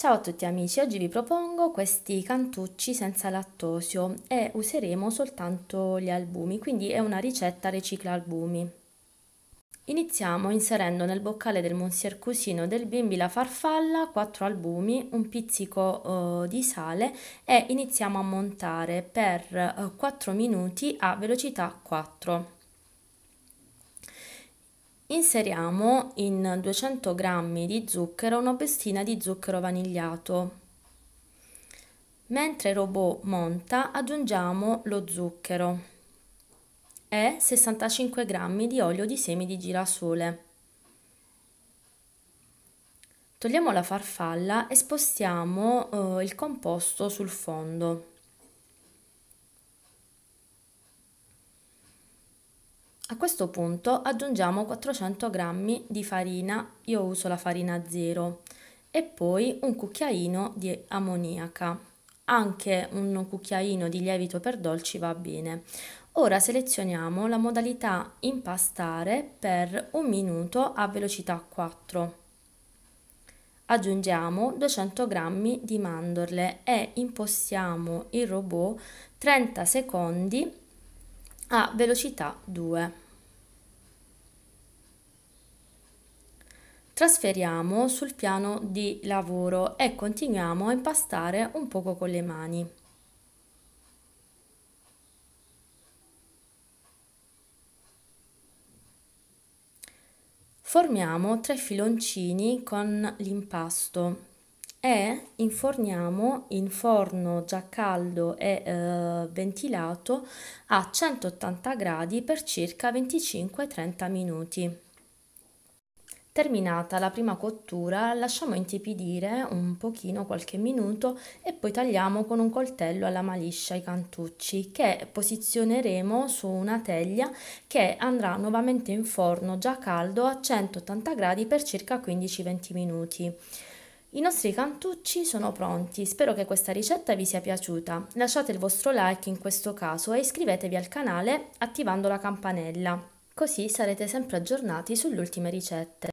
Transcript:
Ciao a tutti amici, oggi vi propongo questi cantucci senza lattosio e useremo soltanto gli albumi, quindi è una ricetta ricicla albumi. Iniziamo inserendo nel boccale del Monsieur Cusino del bimbi la farfalla, 4 albumi, un pizzico eh, di sale e iniziamo a montare per eh, 4 minuti a velocità 4. Inseriamo in 200 g di zucchero una bustina di zucchero vanigliato. Mentre il robot monta aggiungiamo lo zucchero e 65 g di olio di semi di girasole. Togliamo la farfalla e spostiamo eh, il composto sul fondo. A questo punto aggiungiamo 400 g di farina, io uso la farina zero, e poi un cucchiaino di ammoniaca. Anche un cucchiaino di lievito per dolci va bene. Ora selezioniamo la modalità impastare per un minuto a velocità 4. Aggiungiamo 200 g di mandorle e impostiamo il robot 30 secondi a velocità 2. Trasferiamo sul piano di lavoro e continuiamo a impastare un poco con le mani. Formiamo tre filoncini con l'impasto e inforniamo in forno già caldo e eh, ventilato a 180 gradi per circa 25-30 minuti. Terminata la prima cottura lasciamo intipidire un pochino qualche minuto e poi tagliamo con un coltello alla maliscia i cantucci che posizioneremo su una teglia che andrà nuovamente in forno già caldo a 180 gradi per circa 15-20 minuti. I nostri cantucci sono pronti, spero che questa ricetta vi sia piaciuta. Lasciate il vostro like in questo caso e iscrivetevi al canale attivando la campanella, così sarete sempre aggiornati sulle ultime ricette.